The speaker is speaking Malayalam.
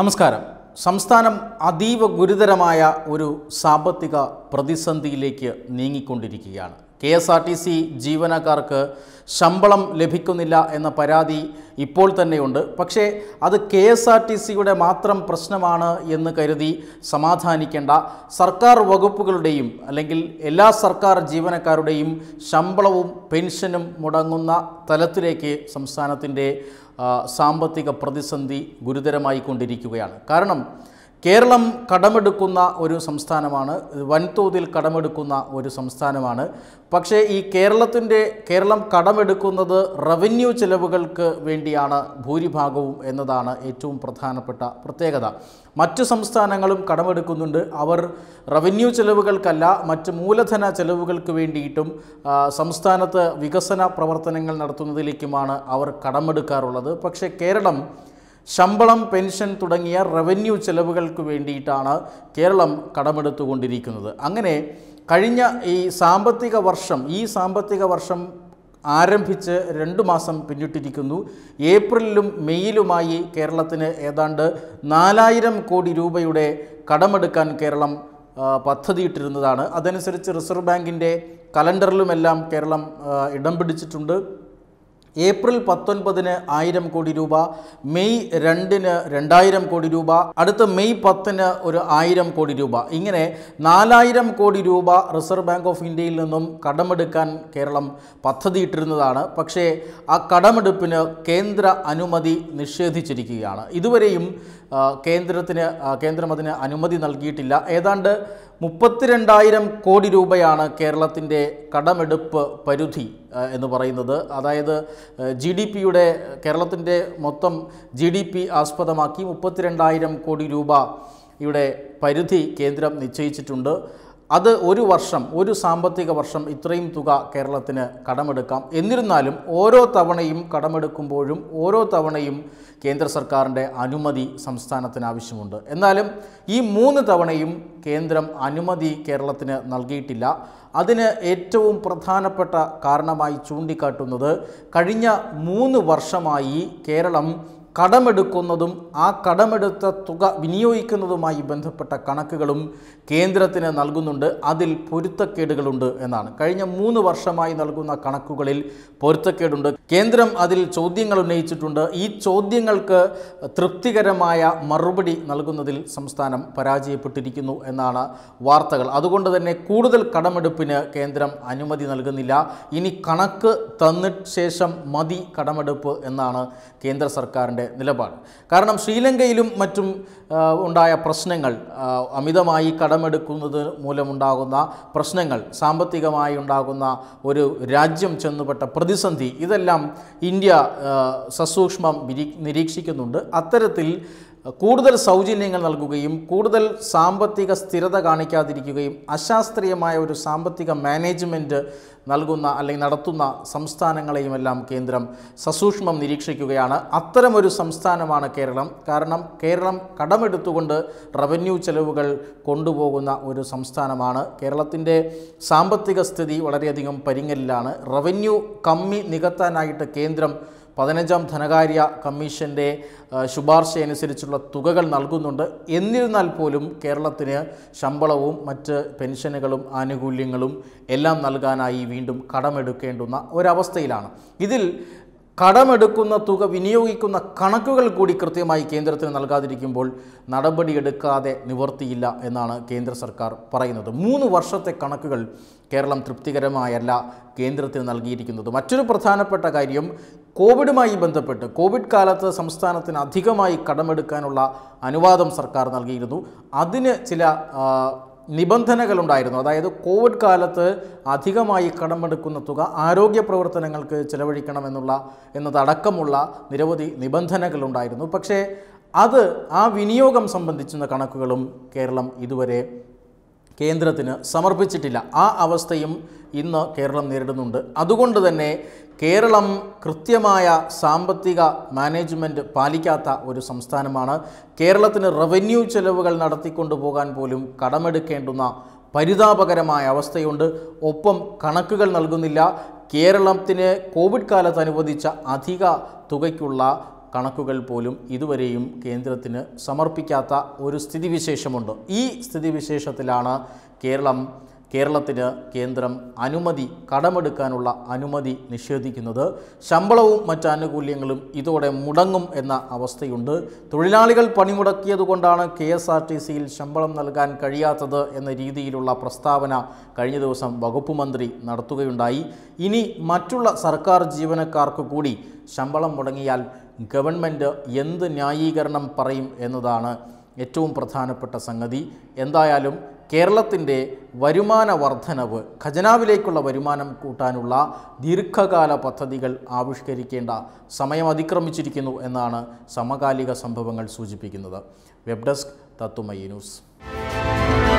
നമസ്കാരം സംസ്ഥാനം അതീവ ഗുരുതരമായ ഒരു സാമ്പത്തിക പ്രതിസന്ധിയിലേക്ക് നീങ്ങിക്കൊണ്ടിരിക്കുകയാണ് K S R T C ജീവനക്കാർക്ക് ശമ്പളം ലഭിക്കുന്നില്ല എന്ന പരാതി ഇപ്പോൾ തന്നെയുണ്ട് പക്ഷേ അത് കെ എസ് ആർ ടി സിയുടെ മാത്രം പ്രശ്നമാണ് എന്ന് കരുതി സമാധാനിക്കേണ്ട സർക്കാർ വകുപ്പുകളുടെയും അല്ലെങ്കിൽ എല്ലാ സർക്കാർ ജീവനക്കാരുടെയും ശമ്പളവും പെൻഷനും മുടങ്ങുന്ന തലത്തിലേക്ക് സംസ്ഥാനത്തിൻ്റെ സാമ്പത്തിക പ്രതിസന്ധി ഗുരുതരമായിക്കൊണ്ടിരിക്കുകയാണ് കാരണം കേരളം കടമെടുക്കുന്ന ഒരു സംസ്ഥാനമാണ് വൻതോതിൽ കടമെടുക്കുന്ന ഒരു സംസ്ഥാനമാണ് പക്ഷേ ഈ കേരളത്തിൻ്റെ കേരളം കടമെടുക്കുന്നത് റവന്യൂ ചിലവുകൾക്ക് വേണ്ടിയാണ് ഭൂരിഭാഗവും എന്നതാണ് ഏറ്റവും പ്രധാനപ്പെട്ട പ്രത്യേകത മറ്റു സംസ്ഥാനങ്ങളും കടമെടുക്കുന്നുണ്ട് അവർ റവന്യൂ ചിലവുകൾക്കല്ല മറ്റ് മൂലധന ചെലവുകൾക്ക് വേണ്ടിയിട്ടും സംസ്ഥാനത്ത് വികസന പ്രവർത്തനങ്ങൾ നടത്തുന്നതിലേക്കുമാണ് അവർ കടമെടുക്കാറുള്ളത് പക്ഷേ കേരളം ശമ്പളം പെൻഷൻ തുടങ്ങിയ റവന്യൂ ചെലവുകൾക്ക് വേണ്ടിയിട്ടാണ് കേരളം കടമെടുത്തുകൊണ്ടിരിക്കുന്നത് അങ്ങനെ കഴിഞ്ഞ ഈ സാമ്പത്തിക വർഷം ഈ സാമ്പത്തിക വർഷം ആരംഭിച്ച് രണ്ട് മാസം പിന്നിട്ടിരിക്കുന്നു ഏപ്രിലിലും മെയ്യിലുമായി കേരളത്തിന് ഏതാണ്ട് നാലായിരം കോടി രൂപയുടെ കടമെടുക്കാൻ കേരളം പദ്ധതിയിട്ടിരുന്നതാണ് അതനുസരിച്ച് റിസർവ് ബാങ്കിൻ്റെ കലണ്ടറിലുമെല്ലാം കേരളം ഇടം പിടിച്ചിട്ടുണ്ട് ഏപ്രിൽ പത്തൊൻപതിന് ആയിരം കോടി രൂപ മെയ് രണ്ടിന് രണ്ടായിരം കോടി രൂപ അടുത്ത മെയ് പത്തിന് ഒരു ആയിരം കോടി രൂപ ഇങ്ങനെ നാലായിരം കോടി രൂപ റിസർവ് ബാങ്ക് ഓഫ് ഇന്ത്യയിൽ നിന്നും കടമെടുക്കാൻ കേരളം പദ്ധതിയിട്ടിരുന്നതാണ് പക്ഷേ ആ കടമെടുപ്പിന് കേന്ദ്ര അനുമതി നിഷേധിച്ചിരിക്കുകയാണ് ഇതുവരെയും കേന്ദ്രത്തിന് കേന്ദ്രം അതിന് അനുമതി നൽകിയിട്ടില്ല ഏതാണ്ട് മുപ്പത്തിരണ്ടായിരം കോടി രൂപയാണ് കേരളത്തിൻ്റെ കടമെടുപ്പ് പരിധി എന്ന് പറയുന്നത് അതായത് ജി ഡി പിയുടെ കേരളത്തിൻ്റെ മൊത്തം ജി ഡി പി ആസ്പദമാക്കി മുപ്പത്തിരണ്ടായിരം കോടി രൂപ ഇവിടെ പരിധി കേന്ദ്രം നിശ്ചയിച്ചിട്ടുണ്ട് അത് ഒരു വർഷം ഒരു സാമ്പത്തിക വർഷം ഇത്രയും തുക കേരളത്തിന് കടമെടുക്കാം എന്നിരുന്നാലും ഓരോ തവണയും കടമെടുക്കുമ്പോഴും ഓരോ തവണയും കേന്ദ്ര സർക്കാരിൻ്റെ അനുമതി സംസ്ഥാനത്തിന് ആവശ്യമുണ്ട് എന്നാലും ഈ മൂന്ന് തവണയും കേന്ദ്രം അനുമതി കേരളത്തിന് നൽകിയിട്ടില്ല അതിന് ഏറ്റവും പ്രധാനപ്പെട്ട കാരണമായി ചൂണ്ടിക്കാട്ടുന്നത് കഴിഞ്ഞ മൂന്ന് വർഷമായി കേരളം കടമെടുക്കുന്നതും ആ കടമെടുത്ത തുക വിനിയോഗിക്കുന്നതുമായി ബന്ധപ്പെട്ട കണക്കുകളും കേന്ദ്രത്തിന് നൽകുന്നുണ്ട് അതിൽ പൊരുത്തക്കേടുകളുണ്ട് എന്നാണ് കഴിഞ്ഞ മൂന്ന് വർഷമായി നൽകുന്ന കണക്കുകളിൽ പൊരുത്തക്കേടുണ്ട് കേന്ദ്രം അതിൽ ചോദ്യങ്ങൾ ഉന്നയിച്ചിട്ടുണ്ട് ഈ ചോദ്യങ്ങൾക്ക് തൃപ്തികരമായ മറുപടി നൽകുന്നതിൽ സംസ്ഥാനം പരാജയപ്പെട്ടിരിക്കുന്നു എന്നാണ് വാർത്തകൾ അതുകൊണ്ട് തന്നെ കൂടുതൽ കടമെടുപ്പിന് കേന്ദ്രം അനുമതി നൽകുന്നില്ല ഇനി കണക്ക് തന്നിട്ട് ശേഷം മതി കടമെടുപ്പ് എന്നാണ് കേന്ദ്ര സർക്കാരിൻ്റെ സർക്കാരിൻ്റെ നിലപാട് കാരണം ശ്രീലങ്കയിലും മറ്റും ഉണ്ടായ പ്രശ്നങ്ങൾ അമിതമായി കടമെടുക്കുന്നത് മൂലമുണ്ടാകുന്ന പ്രശ്നങ്ങൾ സാമ്പത്തികമായി ഉണ്ടാകുന്ന ഒരു രാജ്യം ചെന്നുപെട്ട പ്രതിസന്ധി ഇതെല്ലാം ഇന്ത്യ സസൂക്ഷ്മം നിരീക്ഷിക്കുന്നുണ്ട് അത്തരത്തിൽ കൂടുതൽ സൗജന്യങ്ങൾ നൽകുകയും കൂടുതൽ സാമ്പത്തിക സ്ഥിരത കാണിക്കാതിരിക്കുകയും അശാസ്ത്രീയമായ ഒരു സാമ്പത്തിക മാനേജ്മെൻറ്റ് നൽകുന്ന അല്ലെങ്കിൽ നടത്തുന്ന സംസ്ഥാനങ്ങളെയുമെല്ലാം കേന്ദ്രം സസൂക്ഷ്മം നിരീക്ഷിക്കുകയാണ് അത്തരമൊരു സംസ്ഥാനമാണ് കേരളം കാരണം കേരളം കടമെടുത്തുകൊണ്ട് റവന്യൂ ചെലവുകൾ കൊണ്ടുപോകുന്ന ഒരു സംസ്ഥാനമാണ് കേരളത്തിൻ്റെ സാമ്പത്തിക സ്ഥിതി വളരെയധികം പരിങ്ങലിലാണ് റവന്യൂ കമ്മി നികത്താനായിട്ട് കേന്ദ്രം പതിനഞ്ചാം ധനകാര്യ കമ്മീഷൻ്റെ ശുപാർശയനുസരിച്ചുള്ള തുകകൾ നൽകുന്നുണ്ട് എന്നിരുന്നാൽ പോലും കേരളത്തിന് ശമ്പളവും മറ്റ് പെൻഷനുകളും ആനുകൂല്യങ്ങളും എല്ലാം നൽകാനായി വീണ്ടും കടമെടുക്കേണ്ടുന്ന ഒരവസ്ഥയിലാണ് ഇതിൽ കടമെടുക്കുന്ന തുക വിനിയോഗിക്കുന്ന കണക്കുകൾ കൂടി കൃത്യമായി കേന്ദ്രത്തിന് നൽകാതിരിക്കുമ്പോൾ നടപടിയെടുക്കാതെ നിവർത്തിയില്ല എന്നാണ് കേന്ദ്ര സർക്കാർ പറയുന്നത് മൂന്ന് വർഷത്തെ കണക്കുകൾ കേരളം തൃപ്തികരമായല്ല കേന്ദ്രത്തിന് നൽകിയിരിക്കുന്നത് മറ്റൊരു പ്രധാനപ്പെട്ട കാര്യം കോവിഡുമായി ബന്ധപ്പെട്ട് കോവിഡ് കാലത്ത് സംസ്ഥാനത്തിന് അധികമായി കടമെടുക്കാനുള്ള അനുവാദം സർക്കാർ നൽകിയിരുന്നു അതിന് ചില നിബന്ധനകളുണ്ടായിരുന്നു അതായത് കോവിഡ് കാലത്ത് അധികമായി കടമെടുക്കുന്ന തുക ആരോഗ്യ പ്രവർത്തനങ്ങൾക്ക് ചെലവഴിക്കണമെന്നുള്ള എന്നതടക്കമുള്ള നിരവധി നിബന്ധനകളുണ്ടായിരുന്നു പക്ഷേ അത് ആ വിനിയോഗം സംബന്ധിച്ചുള്ള കണക്കുകളും കേരളം ഇതുവരെ കേന്ദ്രത്തിന് സമർപ്പിച്ചിട്ടില്ല ആ അവസ്ഥയും ഇന്ന് കേരളം നേരിടുന്നുണ്ട് അതുകൊണ്ട് തന്നെ കേരളം കൃത്യമായ സാമ്പത്തിക മാനേജ്മെൻറ്റ് പാലിക്കാത്ത ഒരു സംസ്ഥാനമാണ് കേരളത്തിന് റവന്യൂ ചെലവുകൾ നടത്തിക്കൊണ്ടു പോകാൻ പോലും കടമെടുക്കേണ്ടുന്ന പരിതാപകരമായ അവസ്ഥയുണ്ട് ഒപ്പം കണക്കുകൾ നൽകുന്നില്ല കേരളത്തിന് കോവിഡ് കാലത്ത് അനുവദിച്ച അധിക തുകയ്ക്കുള്ള കണക്കുകൾ പോലും ഇതുവരെയും കേന്ദ്രത്തിന് സമർപ്പിക്കാത്ത ഒരു സ്ഥിതിവിശേഷമുണ്ട് ഈ സ്ഥിതിവിശേഷത്തിലാണ് കേരളം കേരളത്തിന് കേന്ദ്രം അനുമതി കടമെടുക്കാനുള്ള അനുമതി നിഷേധിക്കുന്നത് ശമ്പളവും മറ്റ് ആനുകൂല്യങ്ങളും ഇതോടെ മുടങ്ങും എന്ന അവസ്ഥയുണ്ട് തൊഴിലാളികൾ പണിമുടക്കിയതുകൊണ്ടാണ് കെ എസ് ആർ ടി സിയിൽ ശമ്പളം നൽകാൻ കഴിയാത്തത് എന്ന രീതിയിലുള്ള പ്രസ്താവന കഴിഞ്ഞ ദിവസം വകുപ്പ് മന്ത്രി നടത്തുകയുണ്ടായി ഇനി മറ്റുള്ള സർക്കാർ ജീവനക്കാർക്ക് കൂടി ശമ്പളം മുടങ്ങിയാൽ ഗവൺമെൻറ് എന്ത് ന്യായീകരണം പറയും എന്നതാണ് ഏറ്റവും പ്രധാനപ്പെട്ട സംഗതി എന്തായാലും കേരളത്തിൻ്റെ വരുമാന വർധനവ് ഖജനാവിലേക്കുള്ള വരുമാനം കൂട്ടാനുള്ള ദീർഘകാല പദ്ധതികൾ ആവിഷ്കരിക്കേണ്ട സമയം അതിക്രമിച്ചിരിക്കുന്നു എന്നാണ് സമകാലിക സംഭവങ്ങൾ സൂചിപ്പിക്കുന്നത് വെബ് ഡെസ്ക് തത്തുമയി ന്യൂസ്